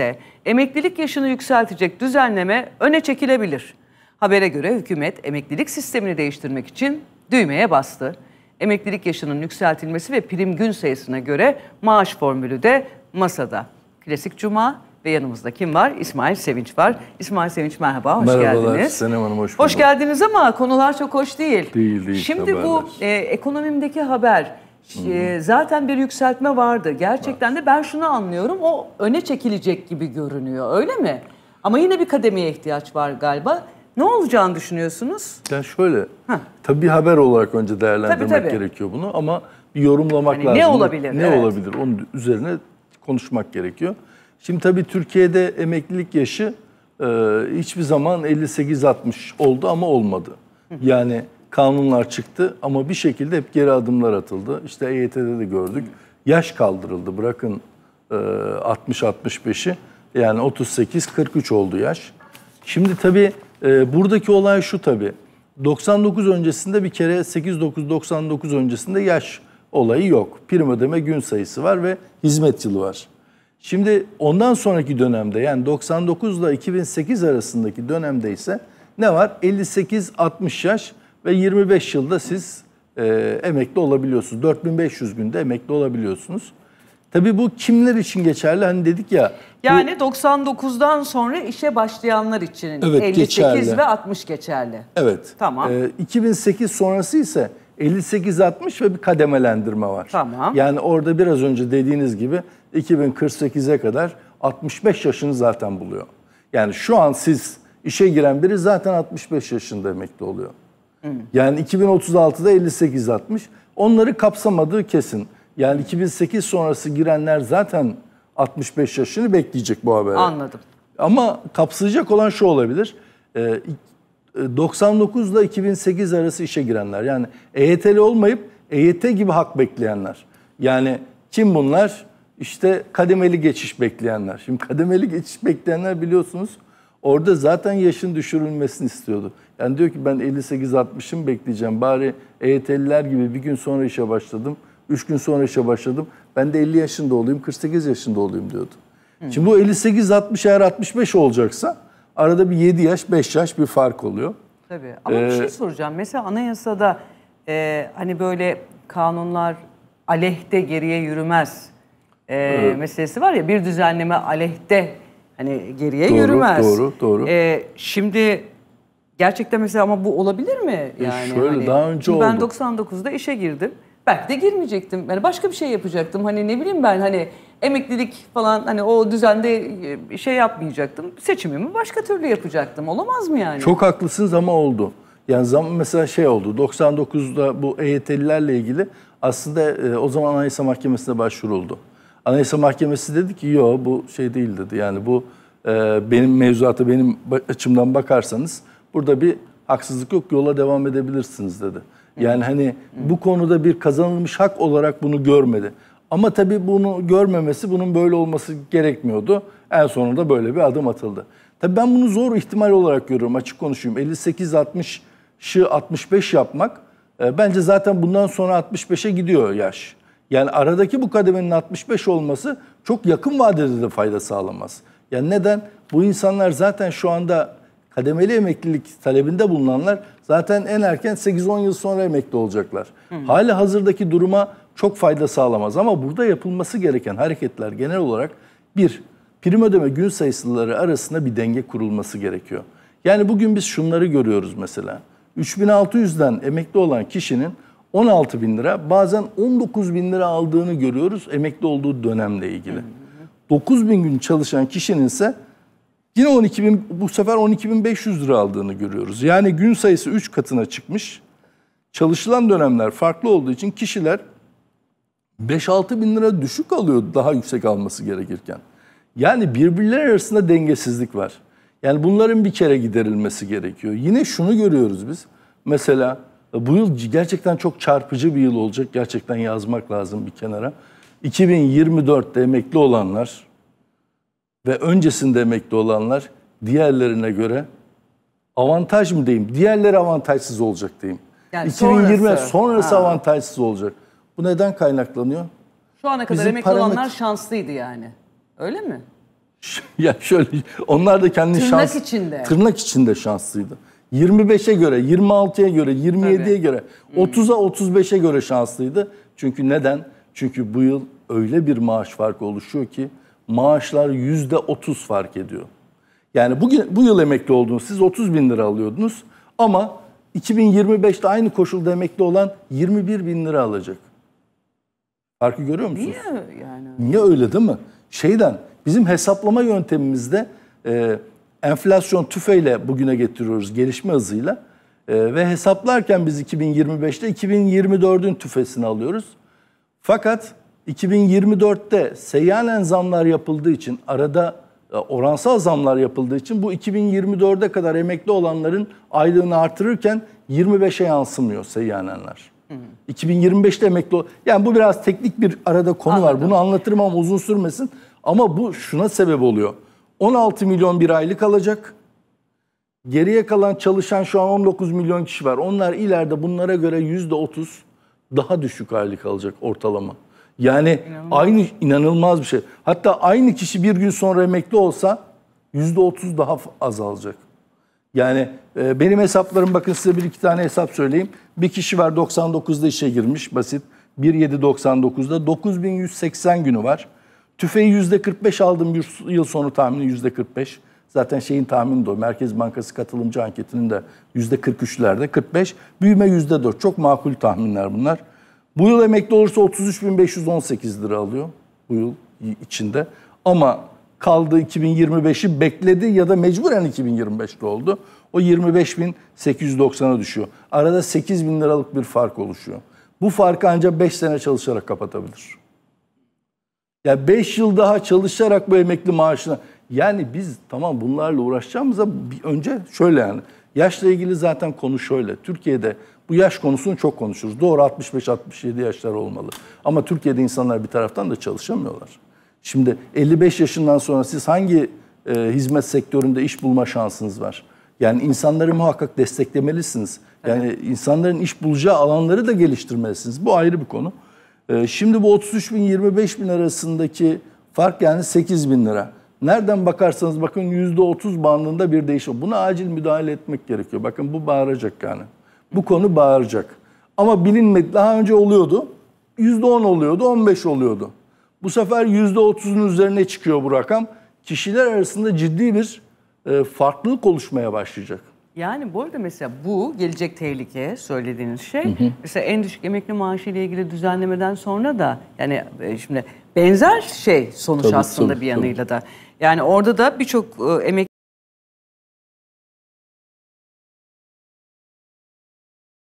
de emeklilik yaşını yükseltecek düzenleme öne çekilebilir. Habere göre hükümet emeklilik sistemini değiştirmek için düğmeye bastı. Emeklilik yaşının yükseltilmesi ve prim gün sayısına göre maaş formülü de masada. Klasik Cuma ve yanımızda kim var? İsmail Sevinç var. İsmail Sevinç merhaba, hoş Merhabalar, geldiniz. Merhabalar Senem Hanım, hoş bulduk. Hoş geldiniz ama konular çok hoş değil. Değil, değil. Şimdi haberler. bu e, ekonomimdeki haber Hı-hı. Ee, zaten bir yükseltme vardı. Gerçekten evet. de ben şunu anlıyorum. O öne çekilecek gibi görünüyor. Öyle mi? Ama yine bir kademeye ihtiyaç var galiba. Ne olacağını düşünüyorsunuz? Yani şöyle, Heh. tabii haber olarak önce değerlendirmek tabii, tabii. gerekiyor bunu ama bir yorumlamak hani lazım. Ne olabilir? Ne evet. olabilir? Onun üzerine konuşmak gerekiyor. Şimdi tabii Türkiye'de emeklilik yaşı e, hiçbir zaman 58-60 oldu ama olmadı. Yani kanunlar çıktı ama bir şekilde hep geri adımlar atıldı. İşte EYT'de de gördük. Yaş kaldırıldı. Bırakın 60-65'i. E, yani 38-43 oldu yaş. Şimdi tabii e, buradaki olay şu tabii. 99 öncesinde bir kere 8-9-99 öncesinde yaş olayı yok. Prim ödeme gün sayısı var ve hizmet yılı var. Şimdi ondan sonraki dönemde yani 99 ile 2008 arasındaki dönemde ise ne var? 58-60 yaş ve 25 yılda siz e, emekli olabiliyorsunuz. 4500 günde emekli olabiliyorsunuz. Tabii bu kimler için geçerli? Hani dedik ya. Yani bu, 99'dan sonra işe başlayanlar için evet, 58 geçerli. ve 60 geçerli. Evet. Tamam. E, 2008 sonrası ise 58-60 ve bir kademelendirme var. Tamam. Yani orada biraz önce dediğiniz gibi 2048'e kadar 65 yaşını zaten buluyor. Yani şu an siz işe giren biri zaten 65 yaşında emekli oluyor. Yani 2036'da 58 60. Onları kapsamadığı kesin. Yani 2008 sonrası girenler zaten 65 yaşını bekleyecek bu habere. Anladım. Ama kapsayacak olan şu olabilir. 99 ile 2008 arası işe girenler. Yani EYT'li olmayıp EYT gibi hak bekleyenler. Yani kim bunlar? İşte kademeli geçiş bekleyenler. Şimdi kademeli geçiş bekleyenler biliyorsunuz Orada zaten yaşın düşürülmesini istiyordu. Yani diyor ki ben 58-60'ım bekleyeceğim. Bari EYT'liler gibi bir gün sonra işe başladım. Üç gün sonra işe başladım. Ben de 50 yaşında olayım, 48 yaşında olayım diyordu. Şimdi bu 58-60 eğer 65 olacaksa arada bir 7 yaş, 5 yaş bir fark oluyor. Tabii ama ee, bir şey soracağım. Mesela anayasada e, hani böyle kanunlar aleyhte geriye yürümez e, evet. meselesi var ya bir düzenleme aleyhte Hani geriye doğru, yürümez. Doğru, doğru. Ee, şimdi gerçekten mesela ama bu olabilir mi? E, yani e şöyle hani, daha önce oldu. Ben 99'da işe girdim. Belki de girmeyecektim. Yani başka bir şey yapacaktım. Hani ne bileyim ben hani emeklilik falan hani o düzende e, şey yapmayacaktım. Seçimimi başka türlü yapacaktım. Olamaz mı yani? Çok haklısınız ama oldu. Yani zaman mesela şey oldu. 99'da bu EYT'lilerle ilgili aslında e, o zaman Anayasa Mahkemesi'ne başvuruldu. Anayasa Mahkemesi dedi ki yok bu şey değil dedi. Yani bu e, benim mevzuata benim açımdan bakarsanız burada bir haksızlık yok yola devam edebilirsiniz dedi. Yani hani bu konuda bir kazanılmış hak olarak bunu görmedi. Ama tabii bunu görmemesi bunun böyle olması gerekmiyordu. En sonunda böyle bir adım atıldı. Tabii ben bunu zor ihtimal olarak görüyorum açık konuşayım. 58-60'ı 65 yapmak e, bence zaten bundan sonra 65'e gidiyor yaş. Yani aradaki bu kademenin 65 olması çok yakın vadede de fayda sağlamaz. Yani neden? Bu insanlar zaten şu anda kademeli emeklilik talebinde bulunanlar zaten en erken 8-10 yıl sonra emekli olacaklar. Hı. Hali hazırdaki duruma çok fayda sağlamaz ama burada yapılması gereken hareketler genel olarak bir, prim ödeme gün sayısıları arasında bir denge kurulması gerekiyor. Yani bugün biz şunları görüyoruz mesela. 3600'den emekli olan kişinin 16 bin lira bazen 19 bin lira aldığını görüyoruz emekli olduğu dönemle ilgili. 9 bin gün çalışan kişinin ise yine 12 bin bu sefer 12 bin 500 lira aldığını görüyoruz. Yani gün sayısı 3 katına çıkmış. Çalışılan dönemler farklı olduğu için kişiler 5-6 bin lira düşük alıyor daha yüksek alması gerekirken. Yani birbirleri arasında dengesizlik var. Yani bunların bir kere giderilmesi gerekiyor. Yine şunu görüyoruz biz. Mesela bu yıl gerçekten çok çarpıcı bir yıl olacak. Gerçekten yazmak lazım bir kenara. 2024'te emekli olanlar ve öncesinde emekli olanlar diğerlerine göre avantaj mı diyeyim? Diğerleri avantajsız olacak diyeyim. Yani 2020 sonrası, sonrası avantajsız olacak. Bu neden kaynaklanıyor? Şu ana kadar Bizim emekli paramet- olanlar şanslıydı yani. Öyle mi? ya şöyle onlar da kendi tırnak şans içinde. tırnak içinde şanslıydı. 25'e göre, 26'ya göre, 27'ye göre, 30'a hmm. 35'e göre şanslıydı. Çünkü neden? Çünkü bu yıl öyle bir maaş farkı oluşuyor ki maaşlar %30 fark ediyor. Yani bugün bu yıl emekli olduğunuz siz 30 bin lira alıyordunuz ama 2025'te aynı koşulda emekli olan 21 bin lira alacak. Farkı görüyor musunuz? Niye yani? Niye öyle değil mi? Şeyden bizim hesaplama yöntemimizde e, enflasyon tüfeyle bugüne getiriyoruz gelişme hızıyla. E, ve hesaplarken biz 2025'te 2024'ün tüfesini alıyoruz. Fakat 2024'te seyyanen zamlar yapıldığı için arada e, oransal zamlar yapıldığı için bu 2024'e kadar emekli olanların aylığını artırırken 25'e yansımıyor seyyanenler. 2025'te hmm. emekli ol yani bu biraz teknik bir arada konu Anladım. var. Bunu anlatırım ama uzun sürmesin. Ama bu şuna sebep oluyor. 16 milyon bir aylık alacak. Geriye kalan çalışan şu an 19 milyon kişi var. Onlar ileride bunlara göre %30 daha düşük aylık alacak ortalama. Yani inanılmaz. aynı inanılmaz bir şey. Hatta aynı kişi bir gün sonra emekli olsa %30 daha azalacak. Yani e, benim hesaplarım bakın size bir iki tane hesap söyleyeyim. Bir kişi var 99'da işe girmiş basit. 1799'da 9180 günü var. Tüfeği yüzde 45 aldım bir yıl sonu tahmini yüzde 45. Zaten şeyin tahmini de o. Merkez Bankası katılımcı anketinin de yüzde 43'lerde 45. Büyüme yüzde 4. Çok makul tahminler bunlar. Bu yıl emekli olursa 33.518 lira alıyor. Bu yıl içinde. Ama kaldı 2025'i bekledi ya da mecburen 2025'te oldu. O 25.890'a düşüyor. Arada 8 bin liralık bir fark oluşuyor. Bu farkı ancak 5 sene çalışarak kapatabilir. Ya 5 yıl daha çalışarak bu emekli maaşına. Yani biz tamam bunlarla uğraşacağımıza bir önce şöyle yani. Yaşla ilgili zaten konu şöyle. Türkiye'de bu yaş konusunu çok konuşuruz. Doğru 65-67 yaşlar olmalı. Ama Türkiye'de insanlar bir taraftan da çalışamıyorlar. Şimdi 55 yaşından sonra siz hangi e, hizmet sektöründe iş bulma şansınız var? Yani insanları muhakkak desteklemelisiniz. Yani evet. insanların iş bulacağı alanları da geliştirmelisiniz. Bu ayrı bir konu. Ee, şimdi bu 33 bin 25 bin arasındaki fark yani 8 bin lira. Nereden bakarsanız bakın %30 bandında bir değişim. Buna acil müdahale etmek gerekiyor. Bakın bu bağıracak yani. Bu konu bağıracak. Ama bilinmedi. Daha önce oluyordu. %10 oluyordu, 15 oluyordu. Bu sefer %30'un üzerine çıkıyor bu rakam. Kişiler arasında ciddi bir e, farklılık oluşmaya başlayacak. Yani bu arada mesela bu gelecek tehlike söylediğiniz şey. Hı hı. Mesela en düşük emekli maaşı ile ilgili düzenlemeden sonra da yani e, şimdi benzer şey sonuç tabii, aslında tabii, bir yanıyla tabii. da. Yani orada da birçok e, emekli